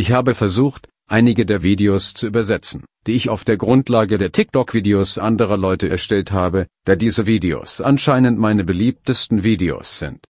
Ich habe versucht, einige der Videos zu übersetzen, die ich auf der Grundlage der TikTok-Videos anderer Leute erstellt habe, da diese Videos anscheinend meine beliebtesten Videos sind.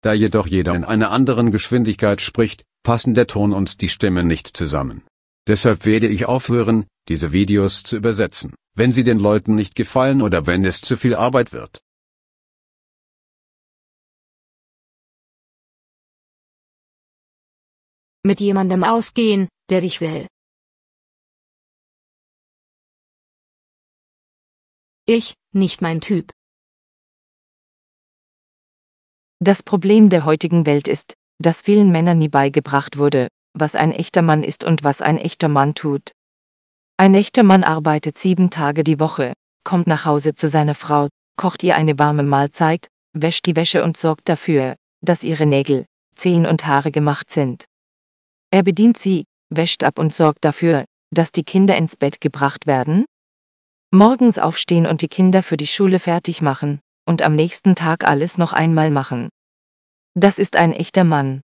Da jedoch jeder in einer anderen Geschwindigkeit spricht, passen der Ton und die Stimme nicht zusammen. Deshalb werde ich aufhören, diese Videos zu übersetzen, wenn sie den Leuten nicht gefallen oder wenn es zu viel Arbeit wird. mit jemandem ausgehen, der dich will. Ich, nicht mein Typ. Das Problem der heutigen Welt ist, dass vielen Männern nie beigebracht wurde, was ein echter Mann ist und was ein echter Mann tut. Ein echter Mann arbeitet sieben Tage die Woche, kommt nach Hause zu seiner Frau, kocht ihr eine warme Mahlzeit, wäscht die Wäsche und sorgt dafür, dass ihre Nägel, Zehen und Haare gemacht sind. Er bedient sie, wäscht ab und sorgt dafür, dass die Kinder ins Bett gebracht werden? Morgens aufstehen und die Kinder für die Schule fertig machen und am nächsten Tag alles noch einmal machen. Das ist ein echter Mann.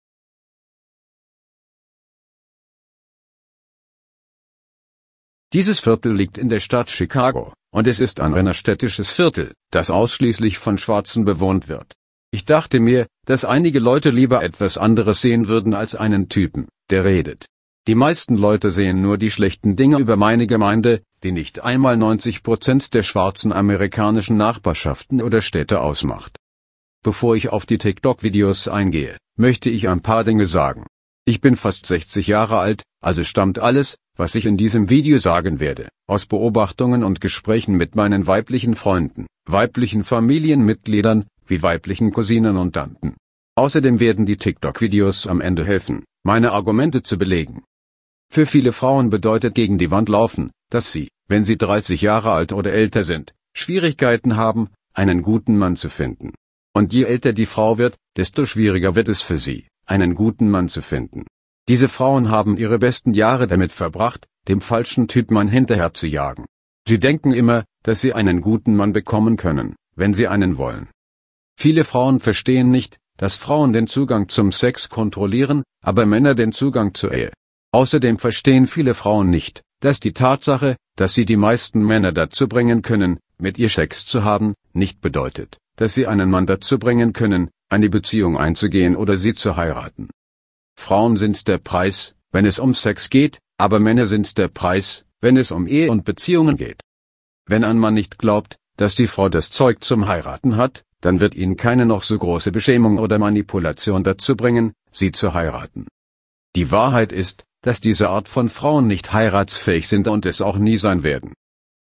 Dieses Viertel liegt in der Stadt Chicago, und es ist ein innerstädtisches Viertel, das ausschließlich von Schwarzen bewohnt wird. Ich dachte mir, dass einige Leute lieber etwas anderes sehen würden als einen Typen, der redet. Die meisten Leute sehen nur die schlechten Dinge über meine Gemeinde, die nicht einmal 90 Prozent der schwarzen amerikanischen Nachbarschaften oder Städte ausmacht. Bevor ich auf die TikTok-Videos eingehe, möchte ich ein paar Dinge sagen. Ich bin fast 60 Jahre alt, also stammt alles, was ich in diesem Video sagen werde, aus Beobachtungen und Gesprächen mit meinen weiblichen Freunden, weiblichen Familienmitgliedern, wie weiblichen Cousinen und Tanten. Außerdem werden die TikTok-Videos am Ende helfen, meine Argumente zu belegen. Für viele Frauen bedeutet gegen die Wand laufen, dass sie, wenn sie 30 Jahre alt oder älter sind, Schwierigkeiten haben, einen guten Mann zu finden. Und je älter die Frau wird, desto schwieriger wird es für sie, einen guten Mann zu finden. Diese Frauen haben ihre besten Jahre damit verbracht, dem falschen Typ Mann hinterher zu jagen. Sie denken immer, dass sie einen guten Mann bekommen können, wenn sie einen wollen. Viele Frauen verstehen nicht, dass Frauen den Zugang zum Sex kontrollieren, aber Männer den Zugang zur Ehe. Außerdem verstehen viele Frauen nicht, dass die Tatsache, dass sie die meisten Männer dazu bringen können, mit ihr Sex zu haben, nicht bedeutet, dass sie einen Mann dazu bringen können, eine Beziehung einzugehen oder sie zu heiraten. Frauen sind der Preis, wenn es um Sex geht, aber Männer sind der Preis, wenn es um Ehe und Beziehungen geht. Wenn ein Mann nicht glaubt, dass die Frau das Zeug zum Heiraten hat, dann wird ihn keine noch so große Beschämung oder Manipulation dazu bringen, sie zu heiraten. Die Wahrheit ist, dass diese Art von Frauen nicht heiratsfähig sind und es auch nie sein werden.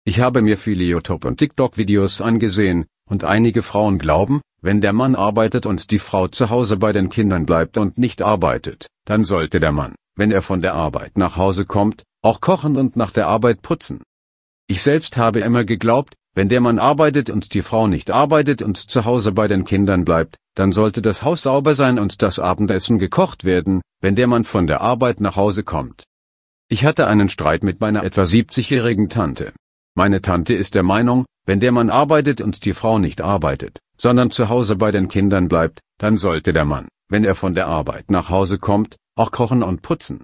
Ich habe mir viele YouTube- und TikTok-Videos angesehen, und einige Frauen glauben, wenn der Mann arbeitet und die Frau zu Hause bei den Kindern bleibt und nicht arbeitet, dann sollte der Mann, wenn er von der Arbeit nach Hause kommt, auch kochen und nach der Arbeit putzen. Ich selbst habe immer geglaubt, wenn der Mann arbeitet und die Frau nicht arbeitet und zu Hause bei den Kindern bleibt, dann sollte das Haus sauber sein und das Abendessen gekocht werden, wenn der Mann von der Arbeit nach Hause kommt. Ich hatte einen Streit mit meiner etwa 70-jährigen Tante. Meine Tante ist der Meinung, wenn der Mann arbeitet und die Frau nicht arbeitet, sondern zu Hause bei den Kindern bleibt, dann sollte der Mann, wenn er von der Arbeit nach Hause kommt, auch kochen und putzen.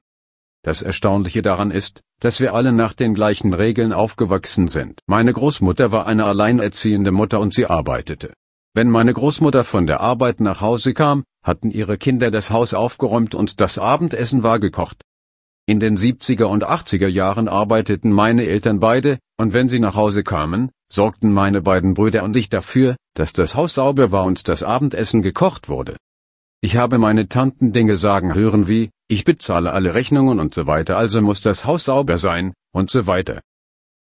Das Erstaunliche daran ist, dass wir alle nach den gleichen Regeln aufgewachsen sind. Meine Großmutter war eine alleinerziehende Mutter und sie arbeitete. Wenn meine Großmutter von der Arbeit nach Hause kam, hatten ihre Kinder das Haus aufgeräumt und das Abendessen war gekocht. In den 70er und 80er Jahren arbeiteten meine Eltern beide, und wenn sie nach Hause kamen, sorgten meine beiden Brüder und ich dafür, dass das Haus sauber war und das Abendessen gekocht wurde. Ich habe meine Tanten Dinge sagen hören wie, ich bezahle alle Rechnungen und so weiter, also muss das Haus sauber sein, und so weiter.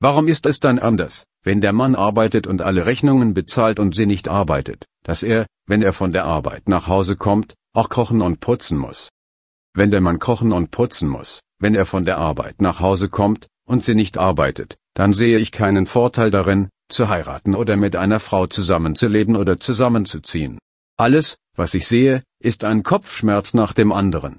Warum ist es dann anders, wenn der Mann arbeitet und alle Rechnungen bezahlt und sie nicht arbeitet, dass er, wenn er von der Arbeit nach Hause kommt, auch kochen und putzen muss? Wenn der Mann kochen und putzen muss, wenn er von der Arbeit nach Hause kommt, und sie nicht arbeitet, dann sehe ich keinen Vorteil darin, zu heiraten oder mit einer Frau zusammenzuleben oder zusammenzuziehen. Alles, was ich sehe, ist ein Kopfschmerz nach dem anderen.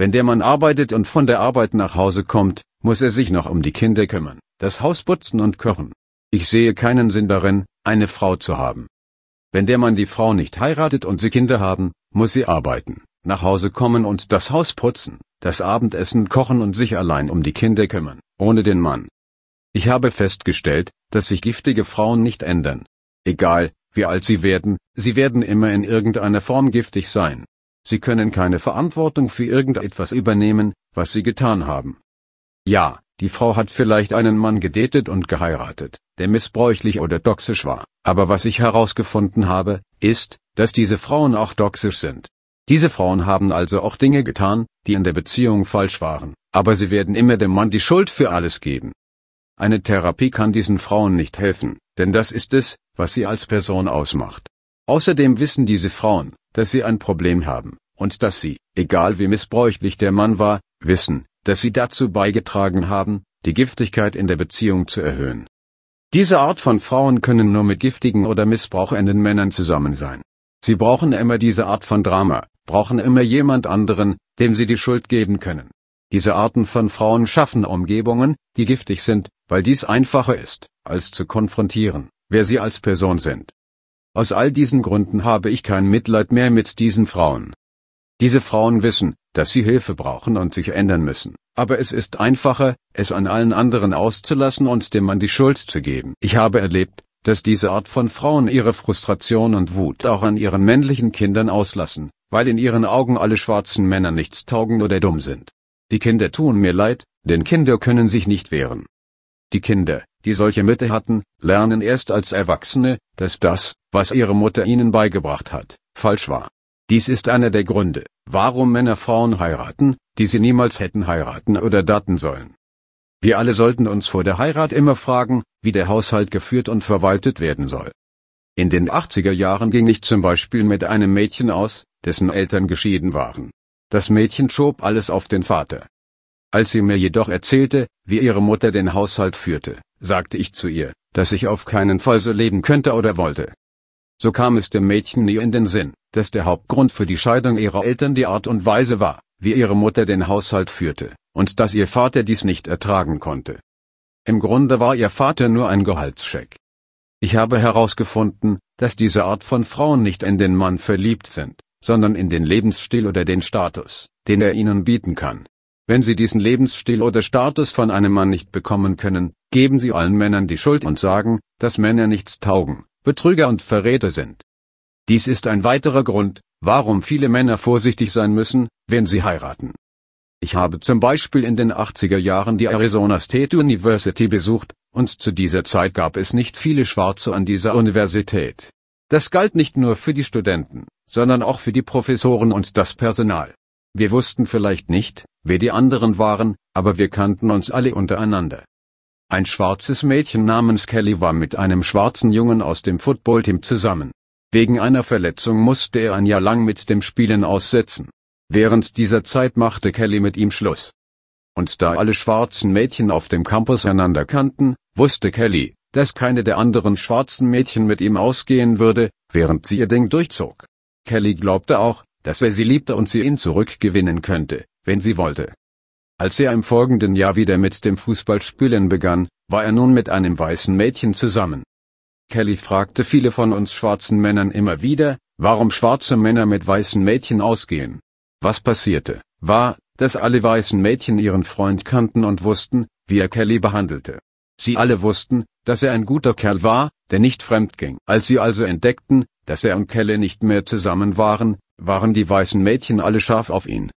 Wenn der Mann arbeitet und von der Arbeit nach Hause kommt, muss er sich noch um die Kinder kümmern, das Haus putzen und kochen. Ich sehe keinen Sinn darin, eine Frau zu haben. Wenn der Mann die Frau nicht heiratet und sie Kinder haben, muss sie arbeiten, nach Hause kommen und das Haus putzen, das Abendessen kochen und sich allein um die Kinder kümmern, ohne den Mann. Ich habe festgestellt, dass sich giftige Frauen nicht ändern. Egal, wie alt sie werden, sie werden immer in irgendeiner Form giftig sein. Sie können keine Verantwortung für irgendetwas übernehmen, was sie getan haben. Ja, die Frau hat vielleicht einen Mann gedatet und geheiratet, der missbräuchlich oder toxisch war, aber was ich herausgefunden habe, ist, dass diese Frauen auch toxisch sind. Diese Frauen haben also auch Dinge getan, die in der Beziehung falsch waren, aber sie werden immer dem Mann die Schuld für alles geben. Eine Therapie kann diesen Frauen nicht helfen, denn das ist es, was sie als Person ausmacht. Außerdem wissen diese Frauen, dass sie ein Problem haben, und dass sie, egal wie missbräuchlich der Mann war, wissen, dass sie dazu beigetragen haben, die Giftigkeit in der Beziehung zu erhöhen. Diese Art von Frauen können nur mit giftigen oder missbrauchenden Männern zusammen sein. Sie brauchen immer diese Art von Drama, brauchen immer jemand anderen, dem sie die Schuld geben können. Diese Arten von Frauen schaffen Umgebungen, die giftig sind, weil dies einfacher ist, als zu konfrontieren, wer sie als Person sind. Aus all diesen Gründen habe ich kein Mitleid mehr mit diesen Frauen. Diese Frauen wissen, dass sie Hilfe brauchen und sich ändern müssen, aber es ist einfacher, es an allen anderen auszulassen und dem Mann die Schuld zu geben. Ich habe erlebt, dass diese Art von Frauen ihre Frustration und Wut auch an ihren männlichen Kindern auslassen, weil in ihren Augen alle schwarzen Männer nichts taugen oder dumm sind. Die Kinder tun mir leid, denn Kinder können sich nicht wehren. Die Kinder, die solche Mütter hatten, lernen erst als Erwachsene, dass das, was ihre Mutter ihnen beigebracht hat, falsch war. Dies ist einer der Gründe, warum Männer Frauen heiraten, die sie niemals hätten heiraten oder daten sollen. Wir alle sollten uns vor der Heirat immer fragen, wie der Haushalt geführt und verwaltet werden soll. In den 80er Jahren ging ich zum Beispiel mit einem Mädchen aus, dessen Eltern geschieden waren. Das Mädchen schob alles auf den Vater. Als sie mir jedoch erzählte, wie ihre Mutter den Haushalt führte, sagte ich zu ihr, dass ich auf keinen Fall so leben könnte oder wollte. So kam es dem Mädchen nie in den Sinn, dass der Hauptgrund für die Scheidung ihrer Eltern die Art und Weise war, wie ihre Mutter den Haushalt führte, und dass ihr Vater dies nicht ertragen konnte. Im Grunde war ihr Vater nur ein Gehaltscheck. Ich habe herausgefunden, dass diese Art von Frauen nicht in den Mann verliebt sind, sondern in den Lebensstil oder den Status, den er ihnen bieten kann. Wenn Sie diesen Lebensstil oder Status von einem Mann nicht bekommen können, geben Sie allen Männern die Schuld und sagen, dass Männer nichts taugen, Betrüger und Verräter sind. Dies ist ein weiterer Grund, warum viele Männer vorsichtig sein müssen, wenn sie heiraten. Ich habe zum Beispiel in den 80er Jahren die Arizona State University besucht, und zu dieser Zeit gab es nicht viele Schwarze an dieser Universität. Das galt nicht nur für die Studenten, sondern auch für die Professoren und das Personal. Wir wussten vielleicht nicht, wer die anderen waren, aber wir kannten uns alle untereinander. Ein schwarzes Mädchen namens Kelly war mit einem schwarzen Jungen aus dem Footballteam zusammen. Wegen einer Verletzung musste er ein Jahr lang mit dem Spielen aussetzen. Während dieser Zeit machte Kelly mit ihm Schluss. Und da alle schwarzen Mädchen auf dem Campus einander kannten, wusste Kelly, dass keine der anderen schwarzen Mädchen mit ihm ausgehen würde, während sie ihr Ding durchzog. Kelly glaubte auch, dass er sie liebte und sie ihn zurückgewinnen könnte, wenn sie wollte. Als er im folgenden Jahr wieder mit dem Fußballspielen begann, war er nun mit einem weißen Mädchen zusammen. Kelly fragte viele von uns schwarzen Männern immer wieder, warum schwarze Männer mit weißen Mädchen ausgehen. Was passierte, war, dass alle weißen Mädchen ihren Freund kannten und wussten, wie er Kelly behandelte. Sie alle wussten, dass er ein guter Kerl war, der nicht fremd ging. Als sie also entdeckten, dass er und Kelly nicht mehr zusammen waren, waren die weißen Mädchen alle scharf auf ihn.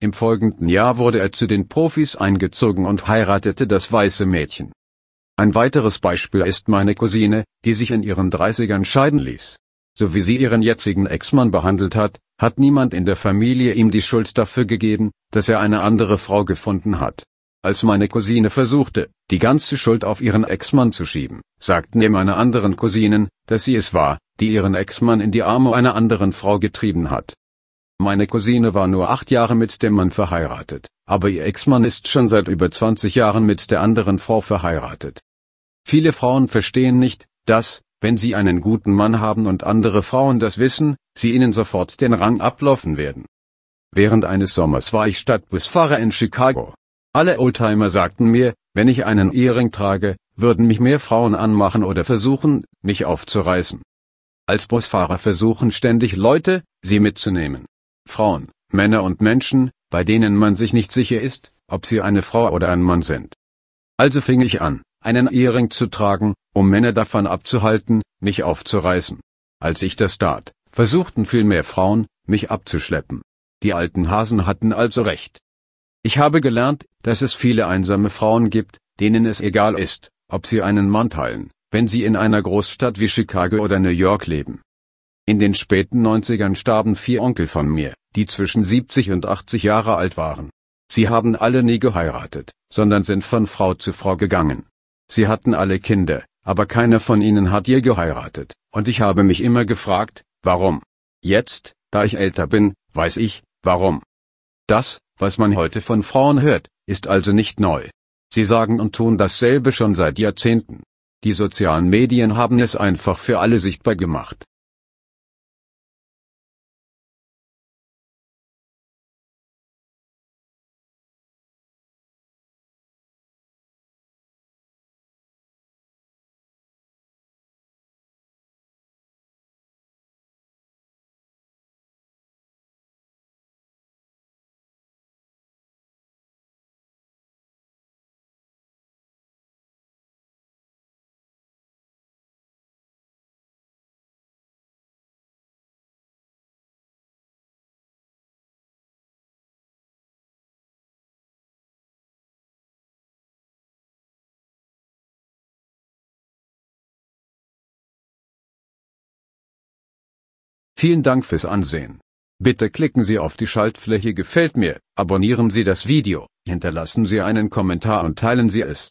Im folgenden Jahr wurde er zu den Profis eingezogen und heiratete das weiße Mädchen. Ein weiteres Beispiel ist meine Cousine, die sich in ihren 30ern scheiden ließ. So wie sie ihren jetzigen Ex-Mann behandelt hat, hat niemand in der Familie ihm die Schuld dafür gegeben, dass er eine andere Frau gefunden hat. Als meine Cousine versuchte, die ganze Schuld auf ihren Ex-Mann zu schieben, sagten ihr meine anderen Cousinen, dass sie es war, die ihren Ex-Mann in die Arme einer anderen Frau getrieben hat. Meine Cousine war nur acht Jahre mit dem Mann verheiratet, aber ihr Ex-Mann ist schon seit über 20 Jahren mit der anderen Frau verheiratet. Viele Frauen verstehen nicht, dass, wenn sie einen guten Mann haben und andere Frauen das wissen, sie ihnen sofort den Rang ablaufen werden. Während eines Sommers war ich Stadtbusfahrer in Chicago. Alle Oldtimer sagten mir, wenn ich einen Ehering trage, würden mich mehr Frauen anmachen oder versuchen, mich aufzureißen. Als Busfahrer versuchen ständig Leute, sie mitzunehmen. Frauen, Männer und Menschen, bei denen man sich nicht sicher ist, ob sie eine Frau oder ein Mann sind. Also fing ich an, einen Ehering zu tragen, um Männer davon abzuhalten, mich aufzureißen. Als ich das tat, versuchten viel mehr Frauen, mich abzuschleppen. Die alten Hasen hatten also recht. Ich habe gelernt, dass es viele einsame Frauen gibt, denen es egal ist, ob sie einen Mann teilen, wenn sie in einer Großstadt wie Chicago oder New York leben. In den späten 90ern starben vier Onkel von mir, die zwischen 70 und 80 Jahre alt waren. Sie haben alle nie geheiratet, sondern sind von Frau zu Frau gegangen. Sie hatten alle Kinder, aber keiner von ihnen hat je geheiratet, und ich habe mich immer gefragt, warum? Jetzt, da ich älter bin, weiß ich, warum. Das, was man heute von Frauen hört, ist also nicht neu. Sie sagen und tun dasselbe schon seit Jahrzehnten. Die sozialen Medien haben es einfach für alle sichtbar gemacht. Vielen Dank fürs Ansehen. Bitte klicken Sie auf die Schaltfläche Gefällt mir, abonnieren Sie das Video, hinterlassen Sie einen Kommentar und teilen Sie es.